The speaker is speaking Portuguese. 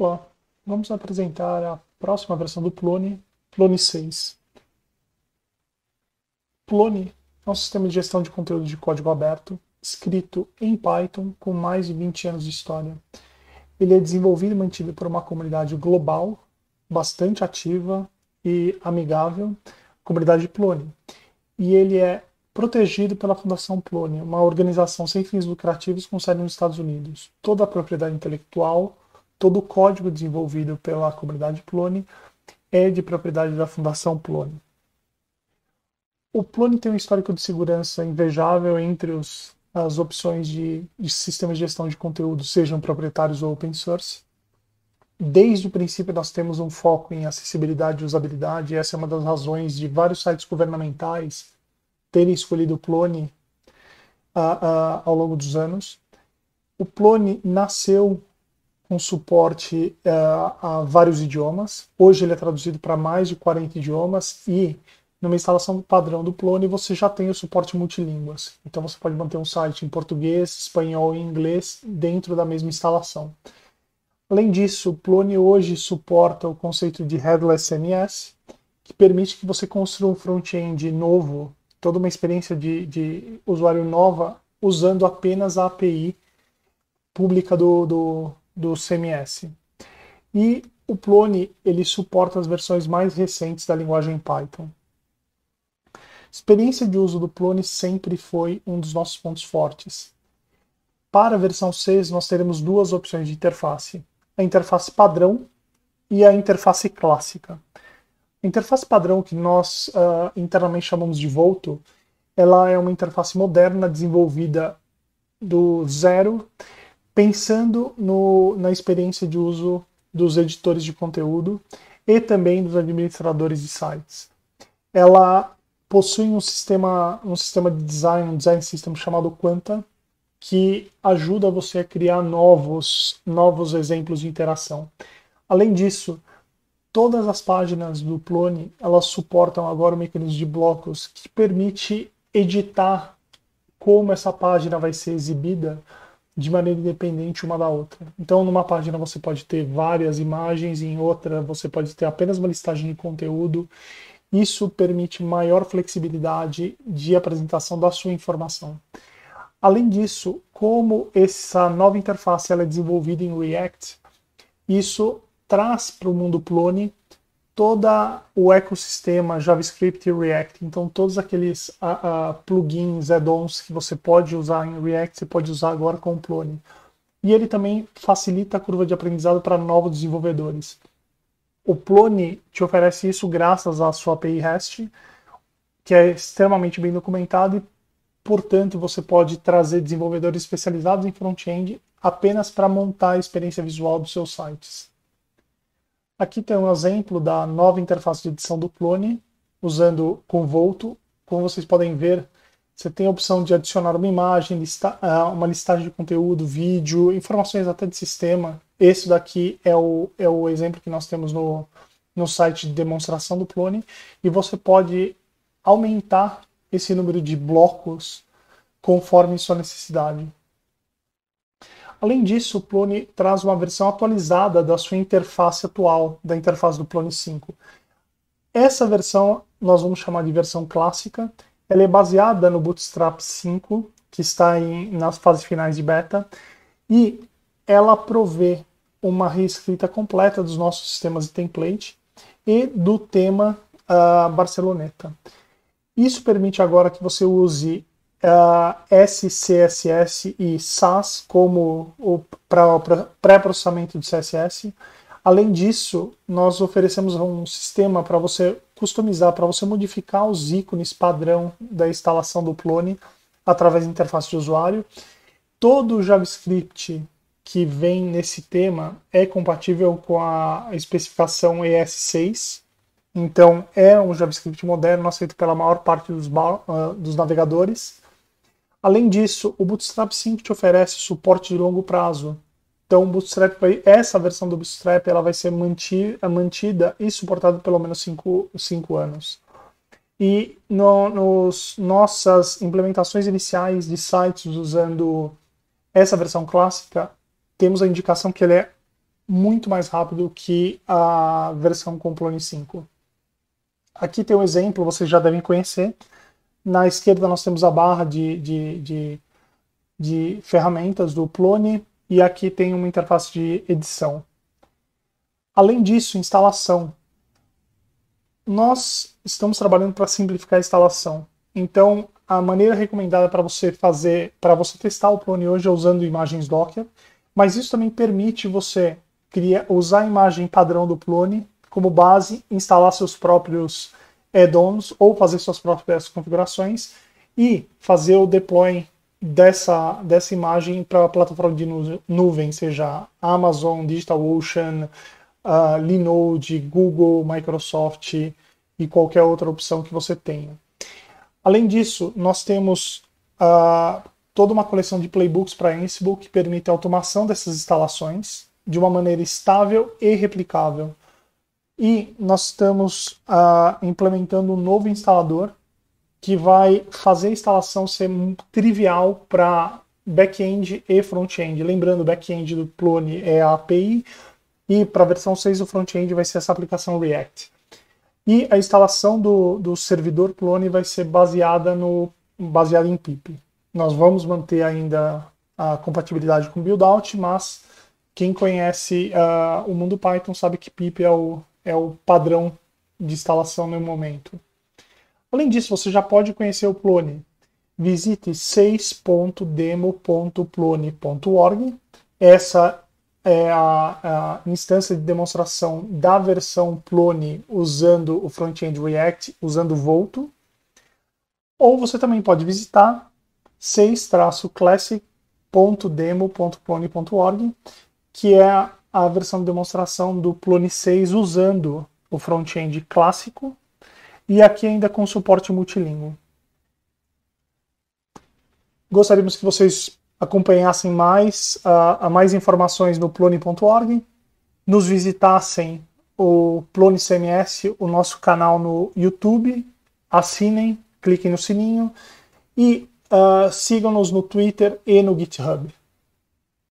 Olá, vamos apresentar a próxima versão do Plone, Plone 6. Plone é um sistema de gestão de conteúdo de código aberto, escrito em Python com mais de 20 anos de história. Ele é desenvolvido e mantido por uma comunidade global, bastante ativa e amigável, a comunidade Plone. E ele é protegido pela Fundação Plone, uma organização sem fins lucrativos com sede nos Estados Unidos. Toda a propriedade intelectual todo o código desenvolvido pela comunidade Plone é de propriedade da Fundação Plone. O Plone tem um histórico de segurança invejável entre os, as opções de, de sistemas de gestão de conteúdo, sejam proprietários ou open source. Desde o princípio, nós temos um foco em acessibilidade e usabilidade, e essa é uma das razões de vários sites governamentais terem escolhido o Plone uh, uh, ao longo dos anos. O Plone nasceu com suporte uh, a vários idiomas. Hoje ele é traduzido para mais de 40 idiomas e numa instalação padrão do Plone você já tem o suporte multilínguas. Então você pode manter um site em português, espanhol e inglês dentro da mesma instalação. Além disso, o Plone hoje suporta o conceito de headless CMS, que permite que você construa um front-end novo, toda uma experiência de, de usuário nova, usando apenas a API pública do, do, do CMS. E o Plone ele suporta as versões mais recentes da linguagem Python. experiência de uso do Plone sempre foi um dos nossos pontos fortes. Para a versão 6, nós teremos duas opções de interface: a interface padrão e a interface clássica. A interface padrão, que nós uh, internamente chamamos de Volto, ela é uma interface moderna desenvolvida do zero pensando no, na experiência de uso dos editores de conteúdo e também dos administradores de sites. Ela possui um sistema, um sistema de design, um design system chamado Quanta, que ajuda você a criar novos, novos exemplos de interação. Além disso, todas as páginas do Plone elas suportam agora o mecanismo de blocos que permite editar como essa página vai ser exibida de maneira independente uma da outra. Então, numa página você pode ter várias imagens, em outra você pode ter apenas uma listagem de conteúdo. Isso permite maior flexibilidade de apresentação da sua informação. Além disso, como essa nova interface é desenvolvida em React, isso traz para o mundo Plone todo o ecossistema JavaScript e React. Então, todos aqueles uh, uh, plugins, add-ons que você pode usar em React, você pode usar agora com o Plone. E ele também facilita a curva de aprendizado para novos desenvolvedores. O Plone te oferece isso graças à sua API REST, que é extremamente bem documentada e, portanto, você pode trazer desenvolvedores especializados em front-end apenas para montar a experiência visual dos seus sites. Aqui tem um exemplo da nova interface de edição do clone, usando Convolto. Como vocês podem ver, você tem a opção de adicionar uma imagem, lista, ah, uma listagem de conteúdo, vídeo, informações até de sistema. Esse daqui é o, é o exemplo que nós temos no, no site de demonstração do clone. E você pode aumentar esse número de blocos conforme sua necessidade. Além disso, o Plone traz uma versão atualizada da sua interface atual, da interface do Plone 5. Essa versão nós vamos chamar de versão clássica. Ela é baseada no Bootstrap 5, que está em, nas fases finais de beta, e ela provê uma reescrita completa dos nossos sistemas de template e do tema uh, Barceloneta. Isso permite agora que você use SCSS e SAS como o pré-processamento de CSS. Além disso, nós oferecemos um sistema para você customizar, para você modificar os ícones padrão da instalação do Plone através da interface de usuário. Todo o JavaScript que vem nesse tema é compatível com a especificação ES6. Então, é um JavaScript moderno aceito pela maior parte dos, uh, dos navegadores. Além disso, o Bootstrap 5 te oferece suporte de longo prazo. Então, o Bootstrap, essa versão do Bootstrap ela vai ser é mantida e suportada pelo menos 5 anos. E no, nos nossas implementações iniciais de sites usando essa versão clássica, temos a indicação que ele é muito mais rápido que a versão com Plone 5. Aqui tem um exemplo, vocês já devem conhecer, na esquerda nós temos a barra de, de, de, de ferramentas do Plone e aqui tem uma interface de edição. Além disso, instalação. Nós estamos trabalhando para simplificar a instalação. Então, a maneira recomendada para você fazer, para você testar o Plone hoje é usando imagens Docker, mas isso também permite você criar, usar a imagem padrão do Plone como base, instalar seus próprios add-ons ou fazer suas próprias configurações e fazer o deploy dessa, dessa imagem para a plataforma de nu nuvem, seja Amazon, DigitalOcean, uh, ah, Linode, Google, Microsoft e qualquer outra opção que você tenha. Além disso, nós temos uh, toda uma coleção de playbooks para Ansible que permite a automação dessas instalações de uma maneira estável e replicável. E nós estamos ah, implementando um novo instalador que vai fazer a instalação ser trivial para back-end e front-end. Lembrando, o back-end do Plone é a API e para a versão 6 do front-end vai ser essa aplicação React. E a instalação do, do servidor Plone vai ser baseada, no, baseada em PIP. Nós vamos manter ainda a compatibilidade com build-out, mas quem conhece uh, o mundo Python sabe que PIP é o, é o padrão de instalação no momento. Além disso, você já pode conhecer o Plone. Visite 6.demo.plone.org. Essa é a, a, instância de demonstração da versão Plone usando o front-end React, usando o Volto. Ou você também pode visitar 6-classic.demo.plone.org, que é a versão de demonstração do Plone 6 usando o front-end clássico e aqui ainda com suporte multilíngue. Gostaríamos que vocês acompanhassem mais, a, a mais informações no plone.org, nos visitassem o Plone CMS, o nosso canal no YouTube, assinem, cliquem no sininho e uh, sigam-nos no Twitter e no GitHub.